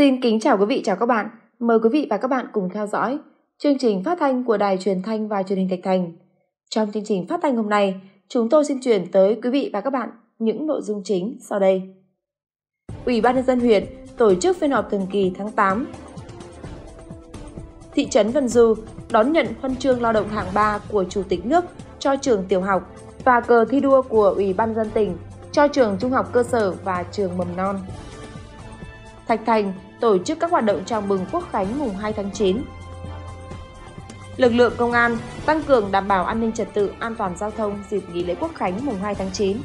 Xin kính chào quý vị chào các bạn, mời quý vị và các bạn cùng theo dõi chương trình phát thanh của Đài Truyền thanh và Truyền hình Thạch Thành. Trong chương trình phát thanh hôm nay, chúng tôi xin chuyển tới quý vị và các bạn những nội dung chính sau đây. Ủy ban nhân dân huyện tổ chức phiên họp thường kỳ tháng 8. Thị trấn Vân Du đón nhận huân chương lao động hạng 3 của Chủ tịch nước cho trường tiểu học và cờ thi đua của Ủy ban dân tỉnh cho trường trung học cơ sở và trường mầm non. Thạch Thành tổ chức các hoạt động chào mừng Quốc khánh mùng 2 tháng 9. Lực lượng công an tăng cường đảm bảo an ninh trật tự, an toàn giao thông dịp nghỉ lễ Quốc khánh mùng 2 tháng 9.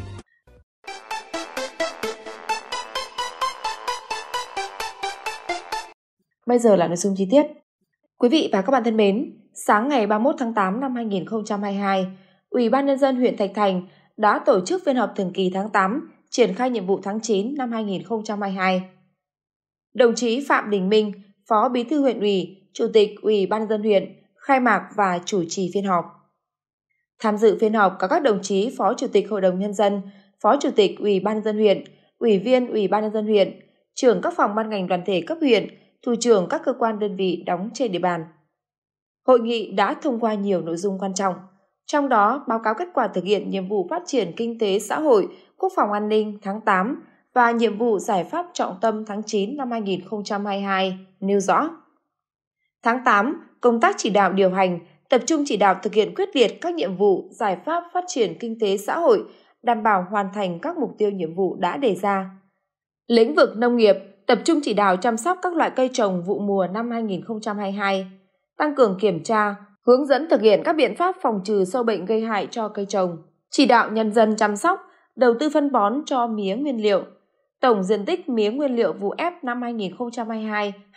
Bây giờ là nội dung chi tiết. Quý vị và các bạn thân mến, sáng ngày 31 tháng 8 năm 2022, Ủy ban nhân dân huyện Thạch Thành đã tổ chức phiên họp thường kỳ tháng 8 triển khai nhiệm vụ tháng 9 năm 2022. Đồng chí Phạm Đình Minh, Phó Bí thư huyện ủy, Chủ tịch Ủy ban dân huyện khai mạc và chủ trì phiên họp. Tham dự phiên họp có các đồng chí Phó Chủ tịch Hội đồng nhân dân, Phó Chủ tịch Ủy ban dân huyện, Ủy viên Ủy ban dân huyện, trưởng các phòng ban ngành đoàn thể cấp huyện, thủ trưởng các cơ quan đơn vị đóng trên địa bàn. Hội nghị đã thông qua nhiều nội dung quan trọng, trong đó báo cáo kết quả thực hiện nhiệm vụ phát triển kinh tế xã hội, quốc phòng an ninh tháng 8 và nhiệm vụ giải pháp trọng tâm tháng 9 năm 2022 nêu rõ. Tháng 8, công tác chỉ đạo điều hành, tập trung chỉ đạo thực hiện quyết liệt các nhiệm vụ, giải pháp phát triển kinh tế xã hội, đảm bảo hoàn thành các mục tiêu nhiệm vụ đã đề ra. Lĩnh vực nông nghiệp, tập trung chỉ đạo chăm sóc các loại cây trồng vụ mùa năm 2022, tăng cường kiểm tra, hướng dẫn thực hiện các biện pháp phòng trừ sâu bệnh gây hại cho cây trồng, chỉ đạo nhân dân chăm sóc, đầu tư phân bón cho mía nguyên liệu, Tổng diện tích mía nguyên liệu vụ ép năm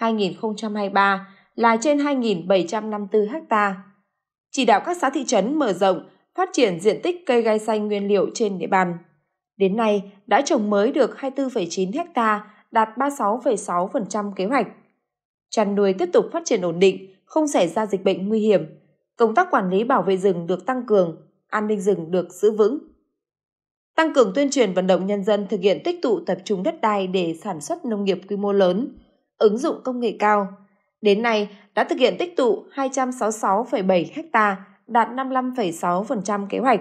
2022-2023 là trên 2.754 ha. Chỉ đạo các xã thị trấn mở rộng, phát triển diện tích cây gai xanh nguyên liệu trên địa bàn. Đến nay, đã trồng mới được 24,9 ha, đạt 36,6% kế hoạch. Chăn nuôi tiếp tục phát triển ổn định, không xảy ra dịch bệnh nguy hiểm. Công tác quản lý bảo vệ rừng được tăng cường, an ninh rừng được giữ vững tăng cường tuyên truyền vận động nhân dân thực hiện tích tụ tập trung đất đai để sản xuất nông nghiệp quy mô lớn, ứng dụng công nghệ cao. Đến nay, đã thực hiện tích tụ 266,7 ha, đạt 55,6% kế hoạch.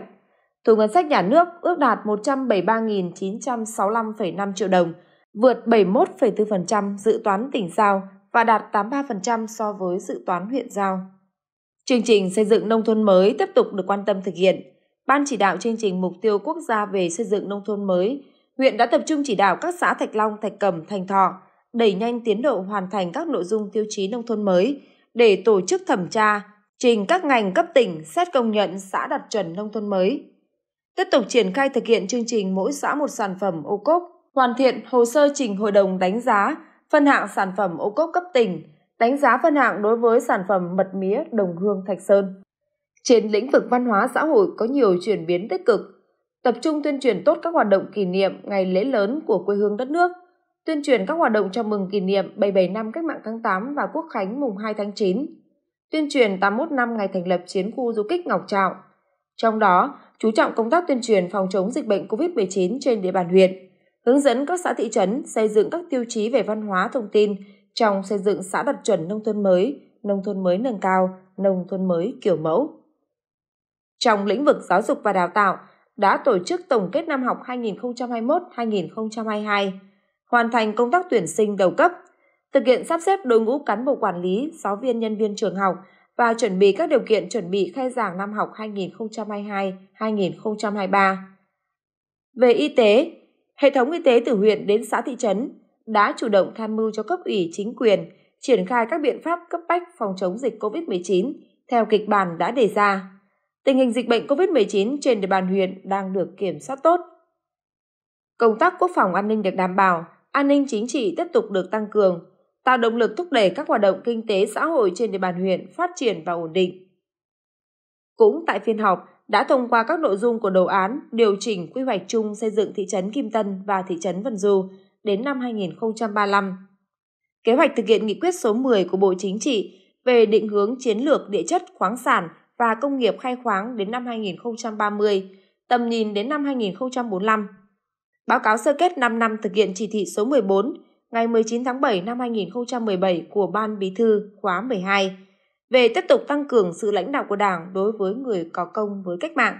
Thu ngân sách nhà nước ước đạt 173.965,5 triệu đồng, vượt 71,4% dự toán tỉnh giao và đạt 83% so với dự toán huyện giao. Chương trình xây dựng nông thôn mới tiếp tục được quan tâm thực hiện – Ban chỉ đạo chương trình mục tiêu quốc gia về xây dựng nông thôn mới, huyện đã tập trung chỉ đạo các xã Thạch Long, Thạch Cẩm, Thành Thọ đẩy nhanh tiến độ hoàn thành các nội dung tiêu chí nông thôn mới để tổ chức thẩm tra, trình các ngành cấp tỉnh xét công nhận xã đạt chuẩn nông thôn mới. Tiếp tục triển khai thực hiện chương trình mỗi xã một sản phẩm ô cốp, hoàn thiện hồ sơ trình hội đồng đánh giá, phân hạng sản phẩm ô cốp cấp tỉnh, đánh giá phân hạng đối với sản phẩm mật mía đồng hương Thạch Sơn. Trên lĩnh vực văn hóa xã hội có nhiều chuyển biến tích cực, tập trung tuyên truyền tốt các hoạt động kỷ niệm ngày lễ lớn của quê hương đất nước, tuyên truyền các hoạt động chào mừng kỷ niệm 77 năm Cách mạng tháng 8 và Quốc khánh mùng 2 tháng 9, tuyên truyền 81 năm ngày thành lập chiến khu du kích Ngọc Trạo. Trong đó, chú trọng công tác tuyên truyền phòng chống dịch bệnh COVID-19 trên địa bàn huyện, hướng dẫn các xã thị trấn xây dựng các tiêu chí về văn hóa thông tin trong xây dựng xã đạt chuẩn nông thôn mới, nông thôn mới nâng cao, nông thôn mới kiểu mẫu. Trong lĩnh vực giáo dục và đào tạo, đã tổ chức tổng kết năm học 2021-2022, hoàn thành công tác tuyển sinh đầu cấp, thực hiện sắp xếp đội ngũ cán bộ quản lý, giáo viên nhân viên trường học và chuẩn bị các điều kiện chuẩn bị khai giảng năm học 2022-2023. Về y tế, hệ thống y tế từ huyện đến xã thị trấn đã chủ động tham mưu cho cấp ủy chính quyền triển khai các biện pháp cấp bách phòng chống dịch COVID-19 theo kịch bản đã đề ra tình hình dịch bệnh COVID-19 trên địa bàn huyện đang được kiểm soát tốt. Công tác quốc phòng an ninh được đảm bảo, an ninh chính trị tiếp tục được tăng cường, tạo động lực thúc đẩy các hoạt động kinh tế xã hội trên địa bàn huyện phát triển và ổn định. Cũng tại phiên họp, đã thông qua các nội dung của đồ án điều chỉnh quy hoạch chung xây dựng thị trấn Kim Tân và thị trấn Vân Du đến năm 2035. Kế hoạch thực hiện nghị quyết số 10 của Bộ Chính trị về định hướng chiến lược địa chất khoáng sản và công nghiệp khai khoáng đến năm 2030, tầm nhìn đến năm 2045. Báo cáo sơ kết 5 năm thực hiện chỉ thị số 14 ngày 19 tháng 7 năm 2017 của Ban Bí thư khóa 12 về tiếp tục tăng cường sự lãnh đạo của Đảng đối với người có công với cách mạng.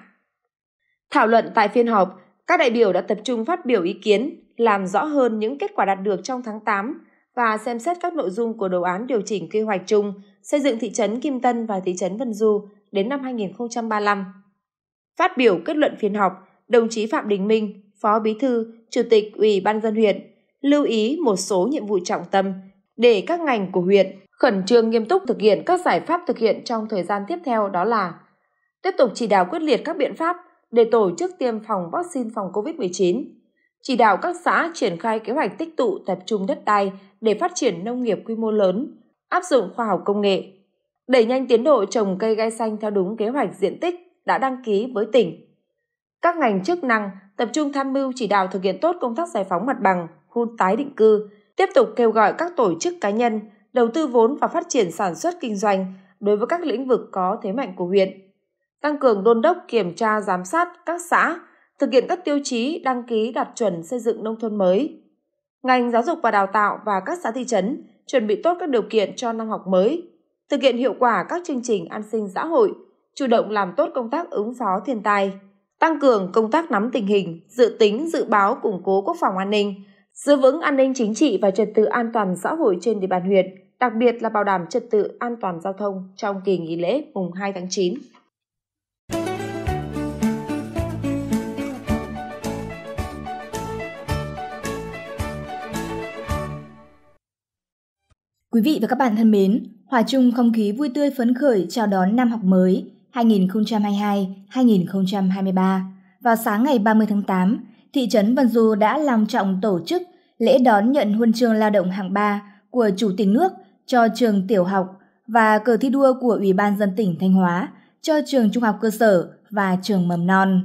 Thảo luận tại phiên họp, các đại biểu đã tập trung phát biểu ý kiến, làm rõ hơn những kết quả đạt được trong tháng 8 và xem xét các nội dung của đồ án điều chỉnh quy hoạch chung xây dựng thị trấn Kim Tân và thị trấn Vân Du đến năm 2035. Phát biểu kết luận phiên họp, đồng chí Phạm Đình Minh, Phó Bí thư, Chủ tịch Ủy ban dân huyện lưu ý một số nhiệm vụ trọng tâm để các ngành của huyện khẩn trương nghiêm túc thực hiện các giải pháp thực hiện trong thời gian tiếp theo đó là tiếp tục chỉ đạo quyết liệt các biện pháp để tổ chức tiêm phòng vaccine phòng COVID-19, chỉ đạo các xã triển khai kế hoạch tích tụ tập trung đất đai để phát triển nông nghiệp quy mô lớn, áp dụng khoa học công nghệ, đẩy nhanh tiến độ trồng cây gai xanh theo đúng kế hoạch diện tích đã đăng ký với tỉnh. Các ngành chức năng tập trung tham mưu chỉ đạo thực hiện tốt công tác giải phóng mặt bằng, khu tái định cư, tiếp tục kêu gọi các tổ chức cá nhân đầu tư vốn và phát triển sản xuất kinh doanh đối với các lĩnh vực có thế mạnh của huyện. Tăng cường đôn đốc kiểm tra giám sát các xã, thực hiện các tiêu chí đăng ký đạt chuẩn xây dựng nông thôn mới. Ngành giáo dục và đào tạo và các xã thị trấn chuẩn bị tốt các điều kiện cho năm học mới thực hiện hiệu quả các chương trình an sinh xã hội, chủ động làm tốt công tác ứng phó thiên tai, tăng cường công tác nắm tình hình, dự tính, dự báo củng cố quốc phòng an ninh, giữ vững an ninh chính trị và trật tự an toàn xã hội trên địa bàn huyện, đặc biệt là bảo đảm trật tự an toàn giao thông trong kỳ nghỉ lễ mùng 2 tháng 9. Quý vị và các bạn thân mến, hòa chung không khí vui tươi phấn khởi chào đón năm học mới 2022-2023. Vào sáng ngày 30 tháng 8, thị trấn Vân Du đã long trọng tổ chức lễ đón nhận huân chương lao động hạng 3 của Chủ tịch nước cho trường tiểu học và cờ thi đua của Ủy ban dân tỉnh Thanh Hóa cho trường trung học cơ sở và trường mầm non.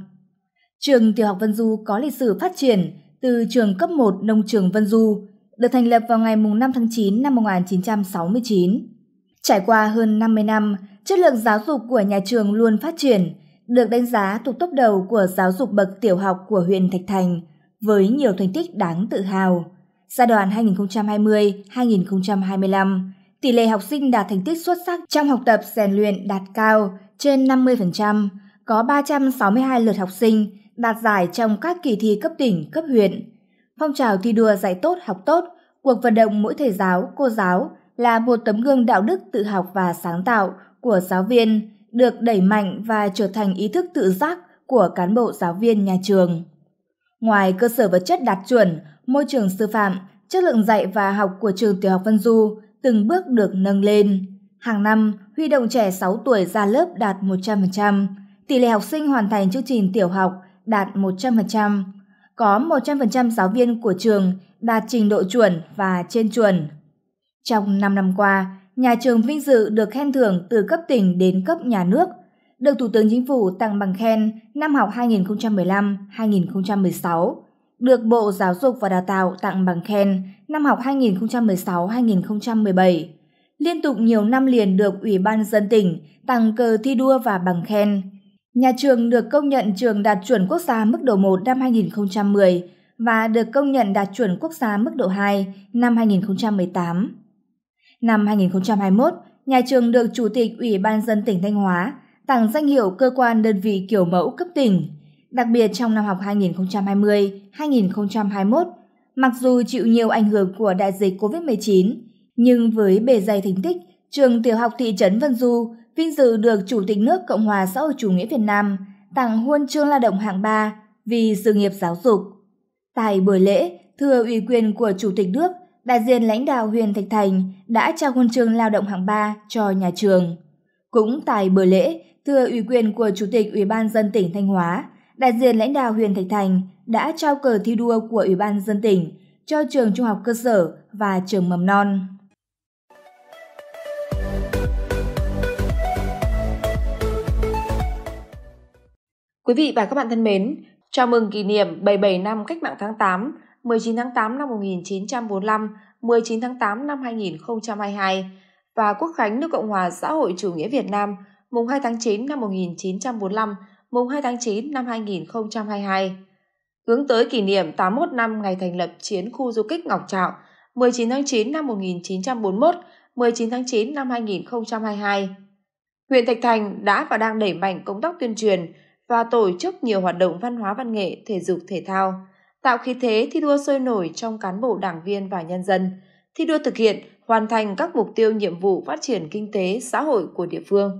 Trường tiểu học Vân Du có lịch sử phát triển từ trường cấp 1 nông trường Vân Du, được thành lập vào ngày 5 tháng 9 năm 1969 Trải qua hơn 50 năm, chất lượng giáo dục của nhà trường luôn phát triển, được đánh giá thuộc top đầu của giáo dục bậc tiểu học của huyện Thạch Thành với nhiều thành tích đáng tự hào. Giai đoạn 2020-2025, tỷ lệ học sinh đạt thành tích xuất sắc trong học tập rèn luyện đạt cao trên 50%, có 362 lượt học sinh đạt giải trong các kỳ thi cấp tỉnh, cấp huyện. Phong trào thi đua dạy tốt, học tốt, cuộc vận động mỗi thầy giáo, cô giáo là một tấm gương đạo đức tự học và sáng tạo của giáo viên được đẩy mạnh và trở thành ý thức tự giác của cán bộ giáo viên nhà trường. Ngoài cơ sở vật chất đạt chuẩn, môi trường sư phạm, chất lượng dạy và học của trường tiểu học Vân Du từng bước được nâng lên. Hàng năm, huy động trẻ 6 tuổi ra lớp đạt 100%, tỷ lệ học sinh hoàn thành chương trình tiểu học đạt 100%, có 100% giáo viên của trường đạt trình độ chuẩn và trên chuẩn. Trong 5 năm qua, nhà trường vinh dự được khen thưởng từ cấp tỉnh đến cấp nhà nước, được Thủ tướng Chính phủ tặng bằng khen năm học 2015-2016, được Bộ Giáo dục và Đào tạo tặng bằng khen năm học 2016-2017, liên tục nhiều năm liền được Ủy ban dân tỉnh tặng cờ thi đua và bằng khen. Nhà trường được công nhận trường đạt chuẩn quốc gia mức độ 1 năm 2010 và được công nhận đạt chuẩn quốc gia mức độ 2 năm 2018. Năm 2021, nhà trường được Chủ tịch Ủy ban dân tỉnh Thanh Hóa tặng danh hiệu cơ quan đơn vị kiểu mẫu cấp tỉnh. Đặc biệt trong năm học 2020-2021, mặc dù chịu nhiều ảnh hưởng của đại dịch COVID-19, nhưng với bề dày thành tích, trường tiểu học thị trấn Vân Du vinh dự được Chủ tịch nước Cộng hòa xã hội chủ nghĩa Việt Nam tặng huân chương lao động hạng 3 vì sự nghiệp giáo dục. Tại buổi lễ, thừa ủy quyền của Chủ tịch nước đại diện lãnh đạo huyện Thạch Thành đã trao huân chương lao động hạng 3 cho nhà trường. Cũng tại buổi lễ, thưa ủy quyền của Chủ tịch Ủy ban dân tỉnh Thanh Hóa, đại diện lãnh đạo huyện Thạch Thành đã trao cờ thi đua của Ủy ban dân tỉnh cho trường trung học cơ sở và trường mầm non. Quý vị và các bạn thân mến, chào mừng kỷ niệm 77 năm Cách mạng tháng 8 19 tháng 8 năm 1945, 19 tháng 8 năm 2022 và Quốc khánh nước Cộng hòa xã hội chủ nghĩa Việt Nam mùng 2 tháng 9 năm 1945, mùng 2 tháng 9 năm 2022. Hướng tới kỷ niệm 81 năm ngày thành lập chiến khu du kích Ngọc Trạo, 19 tháng 9 năm 1941, 19 tháng 9 năm 2022. Huyện Thạch Thành đã và đang đẩy mạnh công tác tuyên truyền và tổ chức nhiều hoạt động văn hóa văn nghệ, thể dục thể thao, tạo khí thế thi đua sôi nổi trong cán bộ đảng viên và nhân dân, thi đua thực hiện, hoàn thành các mục tiêu nhiệm vụ phát triển kinh tế, xã hội của địa phương.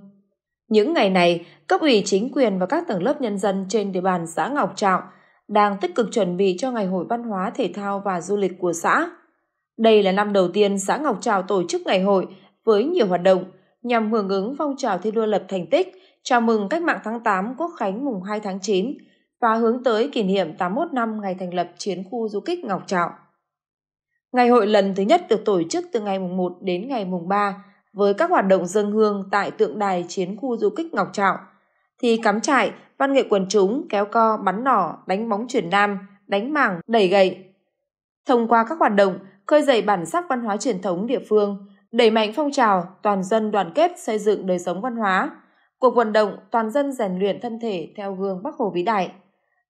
Những ngày này, cấp ủy chính quyền và các tầng lớp nhân dân trên địa bàn xã Ngọc Trạo đang tích cực chuẩn bị cho Ngày hội văn hóa, thể thao và du lịch của xã. Đây là năm đầu tiên xã Ngọc Trào tổ chức ngày hội với nhiều hoạt động nhằm hưởng ứng phong trào thi đua lập thành tích, chào mừng cách mạng tháng 8 Quốc khánh mùng 2 tháng 9, và hướng tới kỷ niệm 81 năm ngày thành lập chiến khu du kích Ngọc Trạo. Ngày hội lần thứ nhất được tổ chức từ ngày mùng 1 đến ngày mùng 3 với các hoạt động dân hương tại tượng đài chiến khu du kích Ngọc Trạo, thì cắm trại, văn nghệ quần chúng, kéo co, bắn nỏ, đánh bóng chuyển nam, đánh mảng, đẩy gậy. Thông qua các hoạt động, khơi dậy bản sắc văn hóa truyền thống địa phương, đẩy mạnh phong trào toàn dân đoàn kết xây dựng đời sống văn hóa, cuộc vận động toàn dân rèn luyện thân thể theo gương Bắc Hồ vĩ đại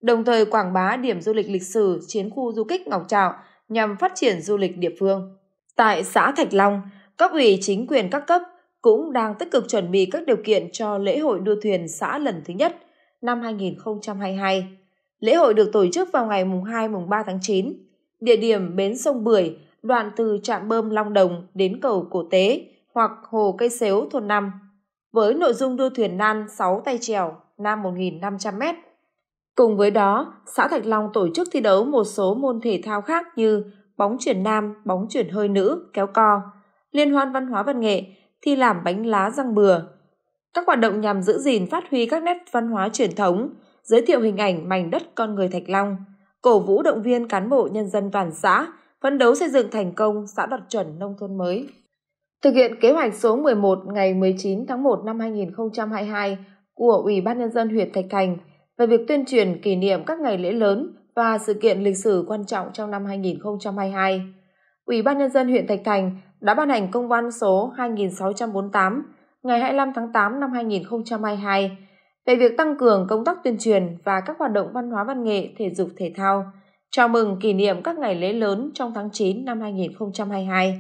đồng thời quảng bá điểm du lịch lịch sử chiến khu du kích Ngọc Trạo nhằm phát triển du lịch địa phương. Tại xã Thạch Long, cấp ủy chính quyền các cấp cũng đang tích cực chuẩn bị các điều kiện cho lễ hội đua thuyền xã lần thứ nhất năm 2022. Lễ hội được tổ chức vào ngày mùng 2 mùng 3 tháng 9, địa điểm bến sông Bưởi, đoạn từ trạm bơm Long Đồng đến cầu Cổ Tế hoặc hồ Cây Sếu thôn 5. Với nội dung đua thuyền nan 6 tay trèo, nam 1.500m, Cùng với đó, xã Thạch Long tổ chức thi đấu một số môn thể thao khác như bóng chuyển nam, bóng chuyển hơi nữ, kéo co, liên hoan văn hóa văn nghệ, thi làm bánh lá răng bừa. Các hoạt động nhằm giữ gìn phát huy các nét văn hóa truyền thống, giới thiệu hình ảnh mảnh đất con người Thạch Long, cổ vũ động viên cán bộ nhân dân toàn xã, phấn đấu xây dựng thành công xã đạt chuẩn nông thôn mới. Thực hiện kế hoạch số 11 ngày 19 tháng 1 năm 2022 của Ủy ban nhân dân huyện Thạch Thành, về việc tuyên truyền kỷ niệm các ngày lễ lớn và sự kiện lịch sử quan trọng trong năm 2022. Ủy ban Nhân dân huyện Thạch Thành đã ban hành công văn số 2648 ngày 25 tháng 8 năm 2022 về việc tăng cường công tác tuyên truyền và các hoạt động văn hóa văn nghệ thể dục thể thao chào mừng kỷ niệm các ngày lễ lớn trong tháng 9 năm 2022.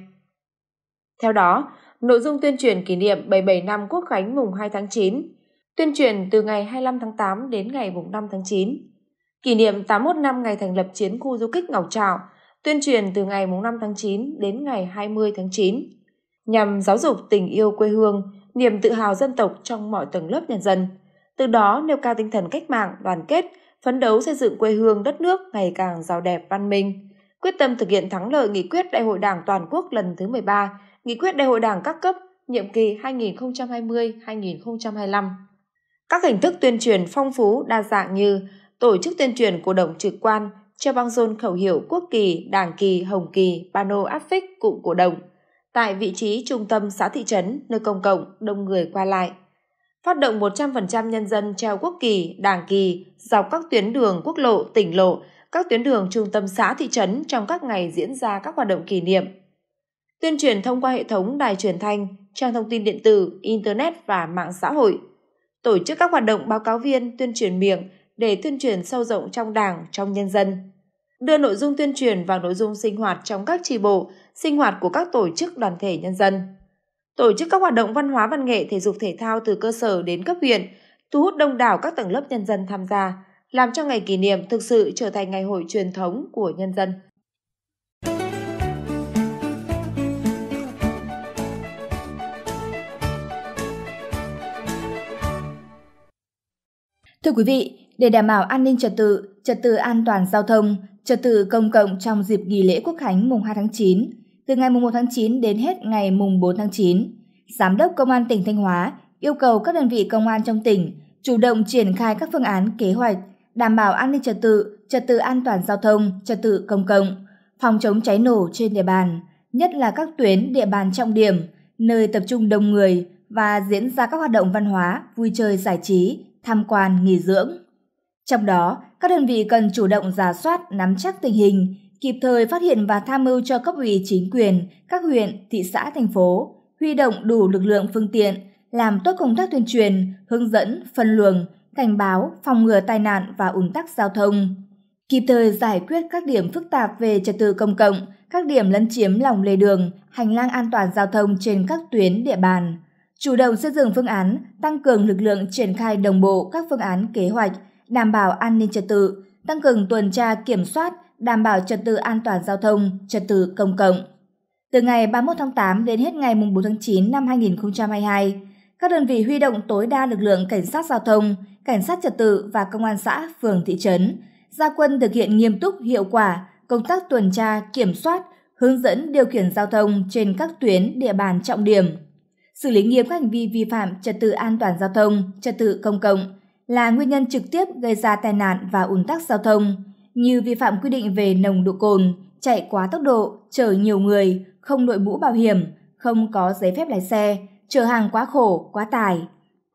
Theo đó, nội dung tuyên truyền kỷ niệm 77 năm Quốc khánh mùng 2 tháng 9 tuyên truyền từ ngày 25 tháng 8 đến ngày 5 tháng 9. Kỷ niệm 81 năm ngày thành lập chiến khu du kích Ngọc trào tuyên truyền từ ngày 5 tháng 9 đến ngày 20 tháng 9, nhằm giáo dục tình yêu quê hương, niềm tự hào dân tộc trong mọi tầng lớp nhân dân, từ đó nêu cao tinh thần cách mạng, đoàn kết, phấn đấu xây dựng quê hương đất nước ngày càng giàu đẹp văn minh, quyết tâm thực hiện thắng lợi nghị quyết Đại hội Đảng toàn quốc lần thứ 13, nghị quyết Đại hội Đảng các cấp nhiệm kỳ 2020-2025. Các hình thức tuyên truyền phong phú đa dạng như tổ chức tuyên truyền cổ động trực quan, treo băng rôn khẩu hiệu quốc kỳ, đảng kỳ, hồng kỳ, pano áp phích, cụm cổ động, tại vị trí trung tâm xã thị trấn, nơi công cộng, đông người qua lại. Phát động 100% nhân dân treo quốc kỳ, đảng kỳ dọc các tuyến đường quốc lộ, tỉnh lộ, các tuyến đường trung tâm xã thị trấn trong các ngày diễn ra các hoạt động kỷ niệm. Tuyên truyền thông qua hệ thống đài truyền thanh, trang thông tin điện tử, internet và mạng xã hội – tổ chức các hoạt động báo cáo viên tuyên truyền miệng để tuyên truyền sâu rộng trong đảng, trong nhân dân. Đưa nội dung tuyên truyền vào nội dung sinh hoạt trong các tri bộ, sinh hoạt của các tổ chức đoàn thể nhân dân. Tổ chức các hoạt động văn hóa văn nghệ thể dục thể thao từ cơ sở đến cấp huyện, thu hút đông đảo các tầng lớp nhân dân tham gia, làm cho ngày kỷ niệm thực sự trở thành ngày hội truyền thống của nhân dân. Thưa quý vị, để đảm bảo an ninh trật tự, trật tự an toàn giao thông, trật tự công cộng trong dịp nghỉ lễ Quốc khánh mùng 2 tháng 9, từ ngày mùng 1 tháng 9 đến hết ngày mùng 4 tháng 9, Giám đốc Công an tỉnh Thanh Hóa yêu cầu các đơn vị công an trong tỉnh chủ động triển khai các phương án kế hoạch đảm bảo an ninh trật tự, trật tự an toàn giao thông, trật tự công cộng, phòng chống cháy nổ trên địa bàn, nhất là các tuyến địa bàn trọng điểm, nơi tập trung đông người và diễn ra các hoạt động văn hóa, vui chơi giải trí, tham quan, nghỉ dưỡng. Trong đó, các đơn vị cần chủ động giả soát, nắm chắc tình hình, kịp thời phát hiện và tham mưu cho cấp ủy chính quyền, các huyện, thị xã, thành phố, huy động đủ lực lượng phương tiện, làm tốt công tác tuyên truyền, hướng dẫn, phân luồng, cảnh báo, phòng ngừa tai nạn và ùn tắc giao thông. Kịp thời giải quyết các điểm phức tạp về trật tự công cộng, các điểm lấn chiếm lòng lề đường, hành lang an toàn giao thông trên các tuyến địa bàn chủ động xây dựng phương án, tăng cường lực lượng triển khai đồng bộ các phương án kế hoạch, đảm bảo an ninh trật tự, tăng cường tuần tra kiểm soát, đảm bảo trật tự an toàn giao thông, trật tự công cộng. Từ ngày 31 tháng 8 đến hết ngày 4 tháng 9 năm 2022, các đơn vị huy động tối đa lực lượng cảnh sát giao thông, cảnh sát trật tự và công an xã, phường, thị trấn, gia quân thực hiện nghiêm túc, hiệu quả công tác tuần tra, kiểm soát, hướng dẫn điều khiển giao thông trên các tuyến địa bàn trọng điểm, xử lý nghiêm các hành vi vi phạm trật tự an toàn giao thông, trật tự công cộng là nguyên nhân trực tiếp gây ra tai nạn và ùn tắc giao thông như vi phạm quy định về nồng độ cồn, chạy quá tốc độ, chở nhiều người, không đội mũ bảo hiểm, không có giấy phép lái xe, chở hàng quá khổ, quá tải.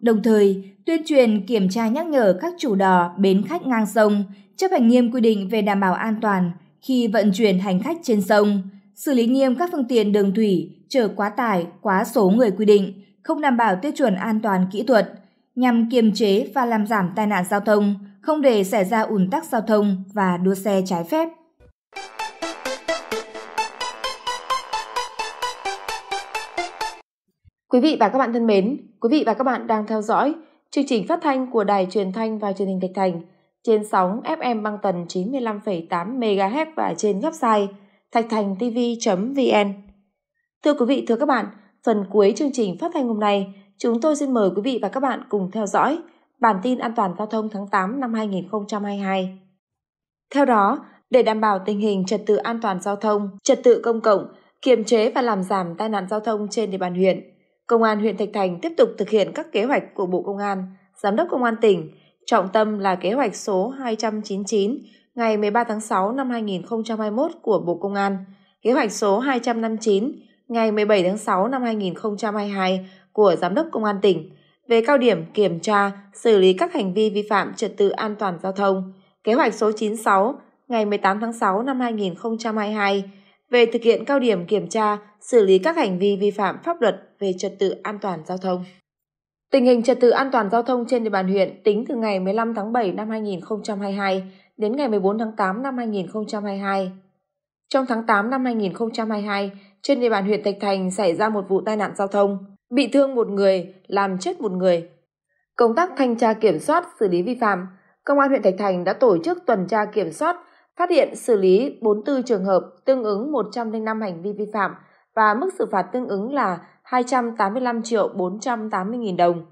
Đồng thời, tuyên truyền kiểm tra nhắc nhở các chủ đò, bến khách ngang sông chấp hành nghiêm quy định về đảm bảo an toàn khi vận chuyển hành khách trên sông, xử lý nghiêm các phương tiện đường thủy chở quá tải, quá số người quy định, không đảm bảo tiêu chuẩn an toàn kỹ thuật, nhằm kiềm chế và làm giảm tai nạn giao thông, không để xảy ra ủn tắc giao thông và đua xe trái phép. Quý vị và các bạn thân mến, quý vị và các bạn đang theo dõi chương trình phát thanh của Đài Truyền thanh và Truyền hình Thạch Thành trên sóng FM băng tần 95,8 MHz và trên website thạch thành tv vn Thưa quý vị, thưa các bạn, phần cuối chương trình phát thanh hôm nay, chúng tôi xin mời quý vị và các bạn cùng theo dõi bản tin an toàn giao thông tháng 8 năm 2022. Theo đó, để đảm bảo tình hình trật tự an toàn giao thông, trật tự công cộng, kiềm chế và làm giảm tai nạn giao thông trên địa bàn huyện, Công an huyện Thạch Thành tiếp tục thực hiện các kế hoạch của Bộ Công an, Giám đốc Công an tỉnh, trọng tâm là kế hoạch số 299 ngày 13 tháng 6 năm 2021 của Bộ Công an, kế hoạch số 259 ngày 17 tháng 6 năm 2022 của Giám đốc Công an tỉnh về cao điểm kiểm tra, xử lý các hành vi vi phạm trật tự an toàn giao thông, kế hoạch số 96 ngày 18 tháng 6 năm 2022 về thực hiện cao điểm kiểm tra, xử lý các hành vi vi phạm pháp luật về trật tự an toàn giao thông. Tình hình trật tự an toàn giao thông trên địa bàn huyện tính từ ngày 15 tháng 7 năm 2022 đến ngày 14 tháng 8 năm 2022. Trong tháng 8 năm 2022, trên địa bàn huyện Thạch Thành xảy ra một vụ tai nạn giao thông, bị thương một người, làm chết một người. Công tác thanh tra kiểm soát xử lý vi phạm, Công an huyện Thạch Thành đã tổ chức tuần tra kiểm soát, phát hiện xử lý 44 trường hợp tương ứng 105 hành vi vi phạm và mức xử phạt tương ứng là 285 triệu 480 nghìn đồng.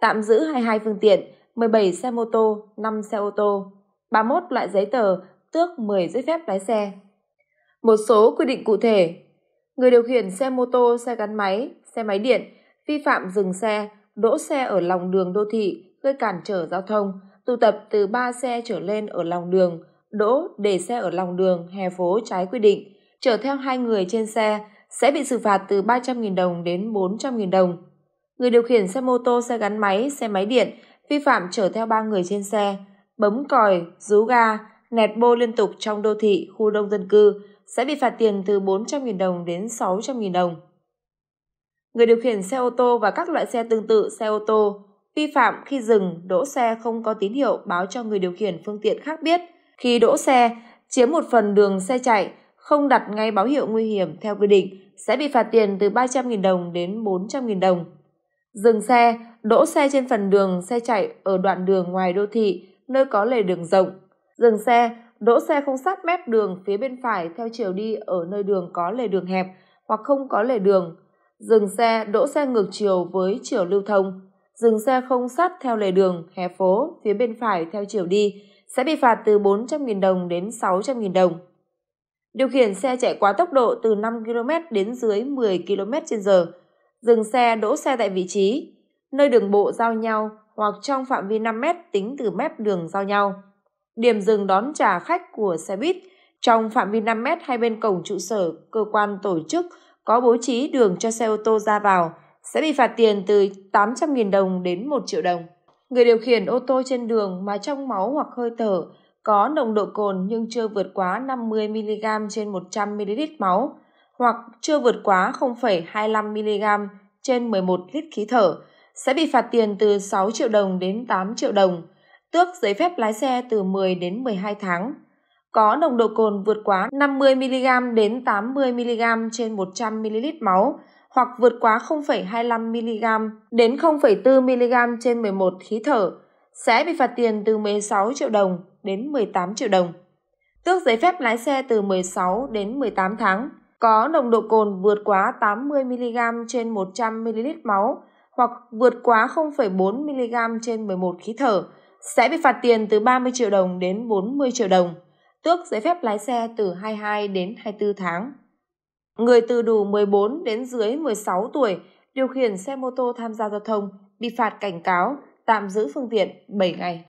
Tạm giữ 22 phương tiện, 17 xe mô tô, 5 xe ô tô, 31 loại giấy tờ, tước 10 giấy phép lái xe. Một số quy định cụ thể người điều khiển xe mô tô xe gắn máy xe máy điện vi phạm dừng xe đỗ xe ở lòng đường đô thị gây cản trở giao thông tụ tập từ 3 xe trở lên ở lòng đường đỗ để xe ở lòng đường hè phố trái quy định chở theo hai người trên xe sẽ bị xử phạt từ 300.000 đồng đến 400.000 đồng. Người điều khiển xe mô tô, xe gắn máy, xe máy điện vi phạm chở theo 3 người trên xe, bấm còi, rú ga, nẹt bô liên tục trong đô thị, khu đông dân cư sẽ bị phạt tiền từ 400.000 đồng đến 600.000 đồng. Người điều khiển xe ô tô và các loại xe tương tự xe ô tô vi phạm khi dừng, đỗ xe không có tín hiệu báo cho người điều khiển phương tiện khác biết. Khi đỗ xe, chiếm một phần đường xe chạy, không đặt ngay báo hiệu nguy hiểm theo quy định sẽ bị phạt tiền từ 300.000 đồng đến 400.000 đồng. Dừng xe, đỗ xe trên phần đường xe chạy ở đoạn đường ngoài đô thị nơi có lề đường rộng. Dừng xe, đỗ xe không sát mép đường phía bên phải theo chiều đi ở nơi đường có lề đường hẹp hoặc không có lề đường dừng xe đỗ xe ngược chiều với chiều lưu thông dừng xe không sát theo lề đường hè phố phía bên phải theo chiều đi sẽ bị phạt từ 400.000 đồng đến 600.000 đồng. Điều khiển xe chạy quá tốc độ từ 5 km đến dưới 10 km h dừng xe đỗ xe tại vị trí, nơi đường bộ giao nhau hoặc trong phạm vi 5 m tính từ mép đường giao nhau điểm dừng đón trả khách của xe buýt trong phạm vi 5 mét hai bên cổng trụ sở cơ quan tổ chức có bố trí đường cho xe ô tô ra vào sẽ bị phạt tiền từ 800.000 đồng đến 1 triệu đồng. Người điều khiển ô tô trên đường mà trong máu hoặc hơi thở có nồng độ cồn nhưng chưa vượt quá 50mg trên 100ml máu hoặc chưa vượt quá 0,25mg trên 11 lít khí thở sẽ bị phạt tiền từ 6 triệu đồng đến 8 triệu đồng – tước giấy phép lái xe từ 10 đến 12 tháng. Có nồng độ cồn vượt quá 50mg đến 80mg trên 100ml máu hoặc vượt quá 0,25mg đến 0,4mg trên 11 khí thở sẽ bị phạt tiền từ 16 triệu đồng đến 18 triệu đồng. Tước giấy phép lái xe từ 16 đến 18 tháng có nồng độ cồn vượt quá 80mg trên 100ml máu hoặc vượt quá 0,4mg trên 11 khí thở sẽ bị phạt tiền từ 30 triệu đồng đến 40 triệu đồng, tước giấy phép lái xe từ 22 đến 24 tháng. Người từ đủ 14 đến dưới 16 tuổi điều khiển xe mô tô tham gia giao thông bị phạt cảnh cáo, tạm giữ phương tiện 7 ngày.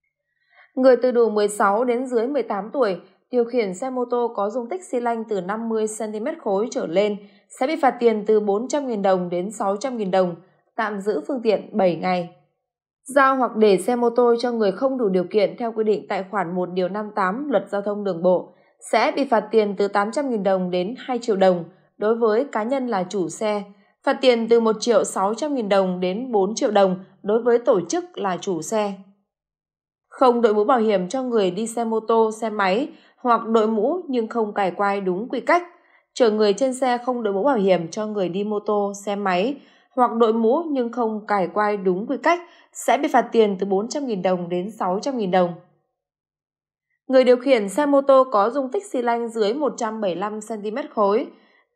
Người từ đủ 16 đến dưới 18 tuổi điều khiển xe mô tô có dung tích xi lanh từ 50 cm khối trở lên sẽ bị phạt tiền từ 400.000 đồng đến 600.000 đồng, tạm giữ phương tiện 7 ngày giao hoặc để xe mô tô cho người không đủ điều kiện theo quy định tại khoản 1 điều 58 luật giao thông đường bộ sẽ bị phạt tiền từ 800.000 đồng đến 2 triệu đồng đối với cá nhân là chủ xe, phạt tiền từ 1 triệu 600.000 đồng đến 4 triệu đồng đối với tổ chức là chủ xe. Không đội mũ bảo hiểm cho người đi xe mô tô, xe máy hoặc đội mũ nhưng không cài quai đúng quy cách. Chở người trên xe không đội mũ bảo hiểm cho người đi mô tô, xe máy hoặc đội mũ nhưng không cải quay đúng quy cách sẽ bị phạt tiền từ 400.000 đồng đến 600.000 đồng. Người điều khiển xe mô tô có dung tích xi lanh dưới 175 cm khối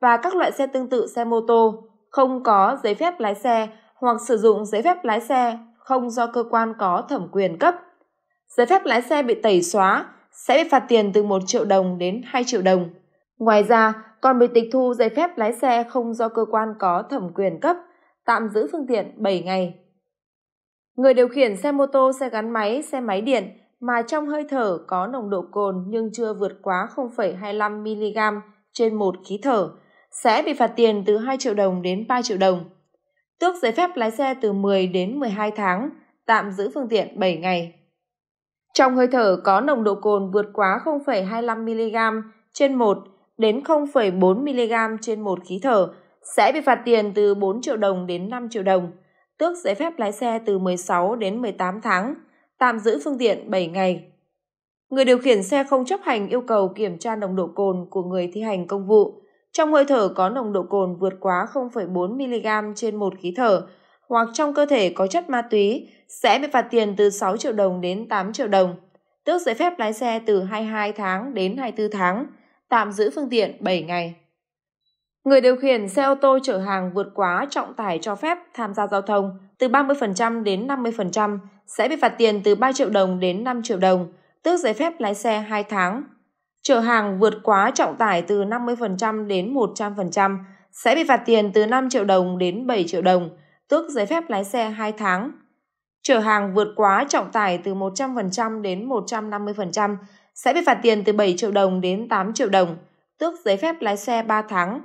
và các loại xe tương tự xe mô tô không có giấy phép lái xe hoặc sử dụng giấy phép lái xe không do cơ quan có thẩm quyền cấp. Giấy phép lái xe bị tẩy xóa sẽ bị phạt tiền từ 1 triệu đồng đến 2 triệu đồng. Ngoài ra, còn bị tịch thu giấy phép lái xe không do cơ quan có thẩm quyền cấp tạm giữ phương tiện 7 ngày. Người điều khiển xe mô tô, xe gắn máy, xe máy điện mà trong hơi thở có nồng độ cồn nhưng chưa vượt quá 0,25 mg trên một khí thở sẽ bị phạt tiền từ 2 triệu đồng đến 3 triệu đồng. Tước giấy phép lái xe từ 10 đến 12 tháng, tạm giữ phương tiện 7 ngày. Trong hơi thở có nồng độ cồn vượt quá 0,25 mg trên 1 đến 0,4 mg trên một khí thở sẽ bị phạt tiền từ 4 triệu đồng đến 5 triệu đồng, tước giấy phép lái xe từ 16 đến 18 tháng, tạm giữ phương tiện 7 ngày. Người điều khiển xe không chấp hành yêu cầu kiểm tra nồng độ cồn của người thi hành công vụ, trong hơi thở có nồng độ cồn vượt quá 0,4 mg trên một khí thở hoặc trong cơ thể có chất ma túy sẽ bị phạt tiền từ 6 triệu đồng đến 8 triệu đồng, tước giấy phép lái xe từ 22 tháng đến 24 tháng, tạm giữ phương tiện 7 ngày. Người điều khiển xe ô tô chở hàng vượt quá trọng tải cho phép tham gia giao thông từ 30% đến 50% sẽ bị phạt tiền từ 3 triệu đồng đến 5 triệu đồng, tước giấy phép lái xe 2 tháng. Chở hàng vượt quá trọng tải từ 50% đến 100% sẽ bị phạt tiền từ 5 triệu đồng đến 7 triệu đồng, tước giấy phép lái xe 2 tháng. Chở hàng vượt quá trọng tải từ 100% đến 150% sẽ bị phạt tiền từ 7 triệu đồng đến 8 triệu đồng, tước giấy phép lái xe 3 tháng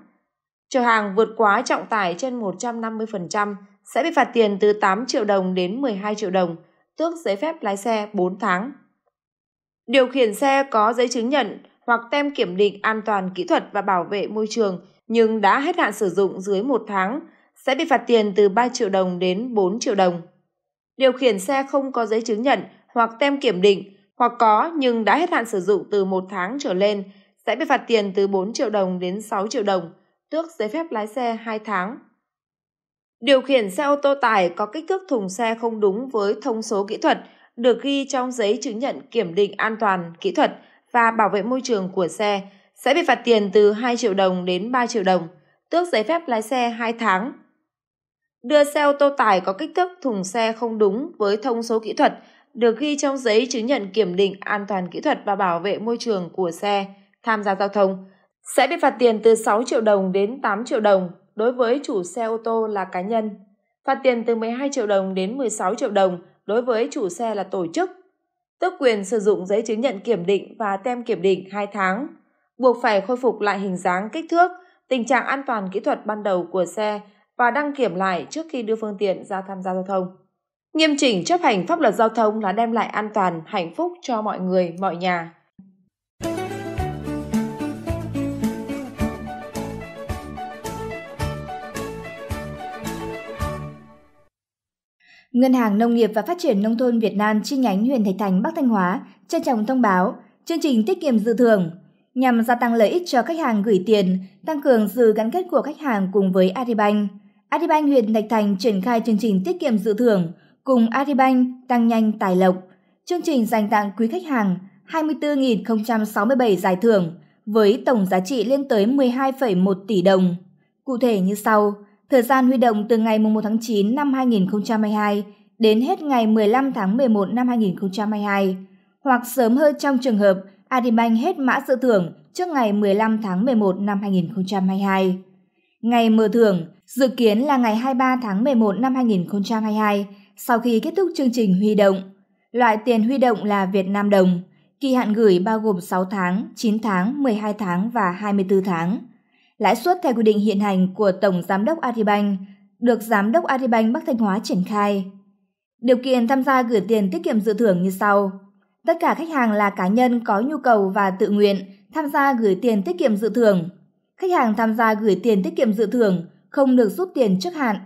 Chở hàng vượt quá trọng tải trên 150% sẽ bị phạt tiền từ 8 triệu đồng đến 12 triệu đồng, tước giấy phép lái xe 4 tháng. Điều khiển xe có giấy chứng nhận hoặc tem kiểm định an toàn kỹ thuật và bảo vệ môi trường nhưng đã hết hạn sử dụng dưới 1 tháng sẽ bị phạt tiền từ 3 triệu đồng đến 4 triệu đồng. Điều khiển xe không có giấy chứng nhận hoặc tem kiểm định hoặc có nhưng đã hết hạn sử dụng từ 1 tháng trở lên sẽ bị phạt tiền từ 4 triệu đồng đến 6 triệu đồng – tước giấy phép lái xe 2 tháng. Điều khiển xe ô tô tải có kích thước thùng xe không đúng với thông số kỹ thuật được ghi trong giấy chứng nhận kiểm định an toàn kỹ thuật và bảo vệ môi trường của xe sẽ bị phạt tiền từ 2 triệu đồng đến 3 triệu đồng, tước giấy phép lái xe 2 tháng. Đưa xe ô tô tải có kích thước thùng xe không đúng với thông số kỹ thuật được ghi trong giấy chứng nhận kiểm định an toàn kỹ thuật và bảo vệ môi trường của xe tham gia giao thông sẽ bị phạt tiền từ 6 triệu đồng đến 8 triệu đồng đối với chủ xe ô tô là cá nhân, phạt tiền từ 12 triệu đồng đến 16 triệu đồng đối với chủ xe là tổ chức, tước quyền sử dụng giấy chứng nhận kiểm định và tem kiểm định 2 tháng, buộc phải khôi phục lại hình dáng kích thước, tình trạng an toàn kỹ thuật ban đầu của xe và đăng kiểm lại trước khi đưa phương tiện ra tham gia giao thông. Nghiêm chỉnh chấp hành pháp luật giao thông là đem lại an toàn, hạnh phúc cho mọi người, mọi nhà. Ngân hàng Nông nghiệp và Phát triển Nông thôn Việt Nam chi nhánh huyện Thạch Thành, Bắc Thanh Hóa trân trọng thông báo chương trình tiết kiệm dự thưởng nhằm gia tăng lợi ích cho khách hàng gửi tiền, tăng cường sự gắn kết của khách hàng cùng với Aribank. Aribank huyện Thạch Thành triển khai chương trình tiết kiệm dự thưởng cùng Aribank tăng nhanh tài lộc. Chương trình dành tặng quý khách hàng 24.067 giải thưởng với tổng giá trị lên tới 12,1 tỷ đồng. Cụ thể như sau – thời gian huy động từ ngày 1 tháng 9 năm 2022 đến hết ngày 15 tháng 11 năm 2022, hoặc sớm hơn trong trường hợp Adibank hết mã dự thưởng trước ngày 15 tháng 11 năm 2022. Ngày mở thưởng dự kiến là ngày 23 tháng 11 năm 2022 sau khi kết thúc chương trình huy động. Loại tiền huy động là Việt Nam đồng, kỳ hạn gửi bao gồm 6 tháng, 9 tháng, 12 tháng và 24 tháng lãi suất theo quy định hiện hành của Tổng Giám đốc Agribank được Giám đốc Agribank Bắc Thanh Hóa triển khai. Điều kiện tham gia gửi tiền tiết kiệm dự thưởng như sau. Tất cả khách hàng là cá nhân có nhu cầu và tự nguyện tham gia gửi tiền tiết kiệm dự thưởng. Khách hàng tham gia gửi tiền tiết kiệm dự thưởng không được rút tiền trước hạn.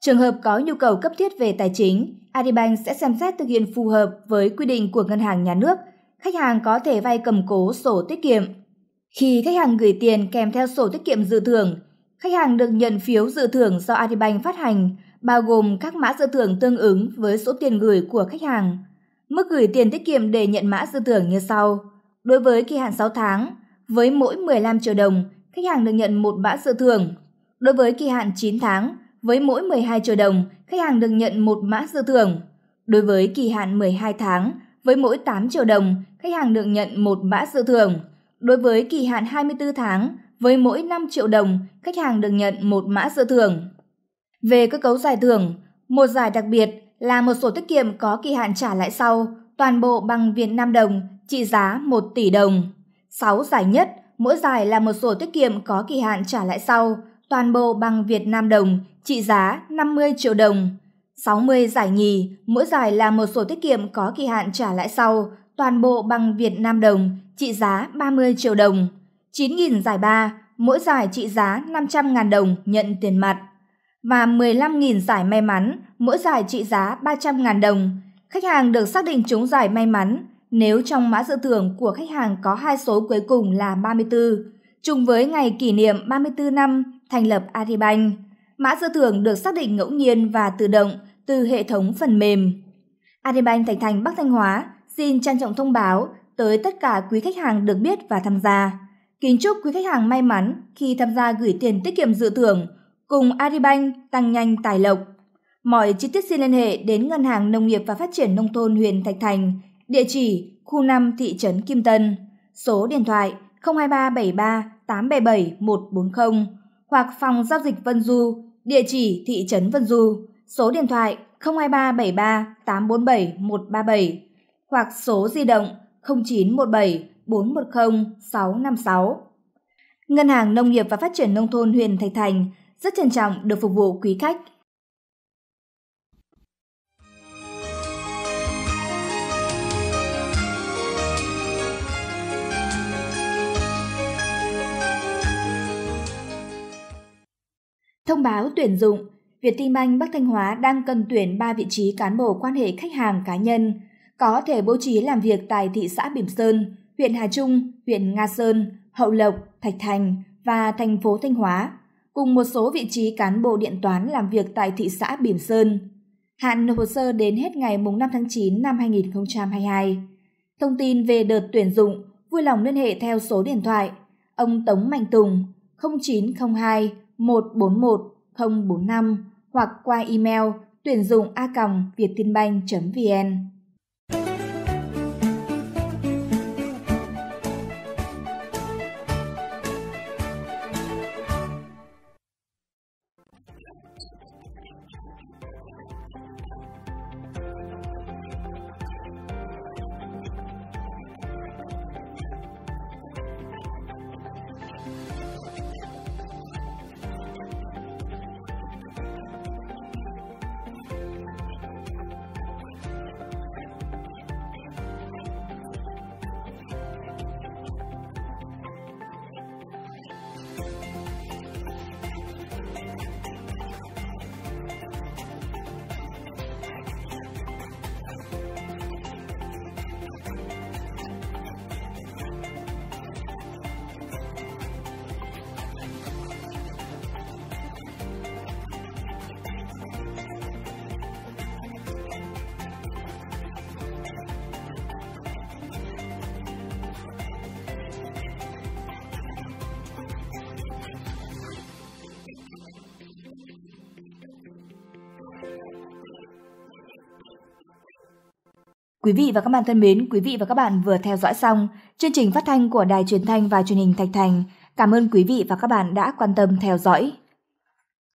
Trường hợp có nhu cầu cấp thiết về tài chính, Agribank sẽ xem xét thực hiện phù hợp với quy định của ngân hàng nhà nước. Khách hàng có thể vay cầm cố sổ tiết kiệm, khi khách hàng gửi tiền kèm theo sổ tiết kiệm dự thưởng, khách hàng được nhận phiếu dự thưởng do Aribank phát hành, bao gồm các mã dự thưởng tương ứng với số tiền gửi của khách hàng. Mức gửi tiền tiết kiệm để nhận mã dự thưởng như sau. Đối với kỳ hạn 6 tháng, với mỗi 15 triệu đồng, khách hàng được nhận một mã dự thưởng. Đối với kỳ hạn 9 tháng, với mỗi 12 triệu đồng, khách hàng được nhận một mã dự thưởng. Đối với kỳ hạn 12 tháng, với mỗi 8 triệu đồng, khách hàng được nhận một mã dự thưởng. Đối với kỳ hạn 24 tháng, với mỗi 5 triệu đồng, khách hàng được nhận một mã dự thưởng. Về cơ cấu giải thưởng, một giải đặc biệt là một sổ tiết kiệm có kỳ hạn trả lãi sau, toàn bộ bằng Việt Nam đồng, trị giá 1 tỷ đồng. 6 giải nhất, mỗi giải là một sổ tiết kiệm có kỳ hạn trả lãi sau, toàn bộ bằng Việt Nam đồng, trị giá 50 triệu đồng. 60 giải nhì, mỗi giải là một sổ tiết kiệm có kỳ hạn trả lãi sau, toàn bộ bằng Việt Nam đồng, trị giá 30 triệu đồng, 9.000 giải ba, mỗi giải trị giá 500.000 đồng nhận tiền mặt và 15.000 giải may mắn, mỗi giải trị giá 300.000 đồng. Khách hàng được xác định trúng giải may mắn nếu trong mã dự thưởng của khách hàng có hai số cuối cùng là 34, trùng với ngày kỷ niệm 34 năm thành lập Aribank. Mã dự thưởng được xác định ngẫu nhiên và tự động từ hệ thống phần mềm. Aribank Thành Thành Bắc Thanh Hóa xin trân trọng thông báo tới tất cả quý khách hàng được biết và tham gia. Kính chúc quý khách hàng may mắn khi tham gia gửi tiền tiết kiệm dự thưởng cùng Aribank tăng nhanh tài lộc. Mọi chi tiết xin liên hệ đến Ngân hàng Nông nghiệp và Phát triển Nông thôn huyện Thạch Thành, địa chỉ khu 5 thị trấn Kim Tân, số điện thoại 02373 877 140 hoặc phòng giao dịch Vân Du, địa chỉ thị trấn Vân Du, số điện thoại 02373 847 137 hoặc số di động 0917 410 656. Ngân hàng Nông nghiệp và Phát triển Nông thôn huyện Thạch Thành rất trân trọng được phục vụ quý khách. Thông báo tuyển dụng, Việt Tinh Anh Bắc Thanh Hóa đang cần tuyển 3 vị trí cán bộ quan hệ khách hàng cá nhân – có thể bố trí làm việc tại thị xã Bỉm Sơn, huyện Hà Trung, huyện Nga Sơn, Hậu Lộc, Thạch Thành và thành phố Thanh Hóa, cùng một số vị trí cán bộ điện toán làm việc tại thị xã Bỉm Sơn. Hạn nộp hồ sơ đến hết ngày 5 tháng 9 năm 2022. Thông tin về đợt tuyển dụng vui lòng liên hệ theo số điện thoại ông Tống Mạnh Tùng 0902 141 045 hoặc qua email tuyển dụng a còng vietinbank vn Quý vị và các bạn thân mến, quý vị và các bạn vừa theo dõi xong chương trình phát thanh của Đài Truyền thanh và Truyền hình Thạch Thành. Cảm ơn quý vị và các bạn đã quan tâm theo dõi.